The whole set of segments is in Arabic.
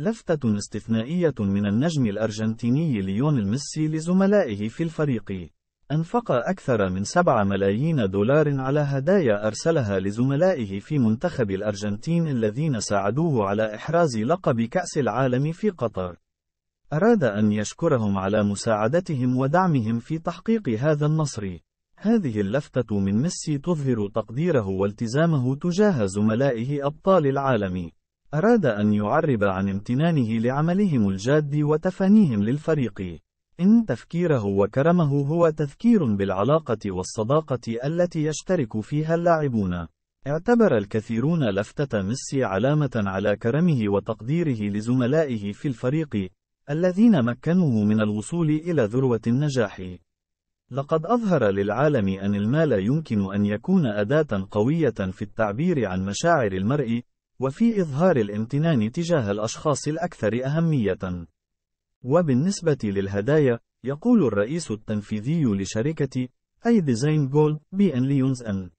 لفتة استثنائية من النجم الأرجنتيني ليونيل ميسي لزملائه في الفريق. أنفق أكثر من 7 ملايين دولار على هدايا أرسلها لزملائه في منتخب الأرجنتين الذين ساعدوه على إحراز لقب كأس العالم في قطر. أراد أن يشكرهم على مساعدتهم ودعمهم في تحقيق هذا النصر. هذه اللفتة من ميسي تظهر تقديره والتزامه تجاه زملائه أبطال العالم. أراد أن يعرب عن امتنانه لعملهم الجاد وتفانيهم للفريق إن تفكيره وكرمه هو تذكير بالعلاقة والصداقة التي يشترك فيها اللاعبون اعتبر الكثيرون لفتة ميسي علامة على كرمه وتقديره لزملائه في الفريق الذين مكنوه من الوصول إلى ذروة النجاح لقد أظهر للعالم أن المال يمكن أن يكون أداة قوية في التعبير عن مشاعر المرء وفي إظهار الامتنان تجاه الأشخاص الأكثر أهمية. وبالنسبة للهدايا، يقول الرئيس التنفيذي لشركة أي ديزاين جولد إن ليونز أن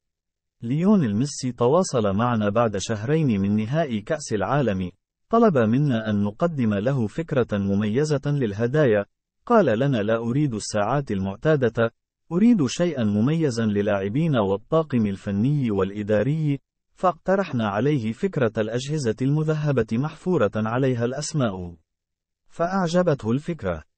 ليون الميسي تواصل معنا بعد شهرين من نهائي كأس العالم، طلب منا أن نقدم له فكرة مميزة للهدايا، قال لنا لا أريد الساعات المعتادة، أريد شيئا مميزا للاعبين والطاقم الفني والإداري، فاقترحنا عليه فكرة الأجهزة المذهبة محفورة عليها الأسماء. فأعجبته الفكرة.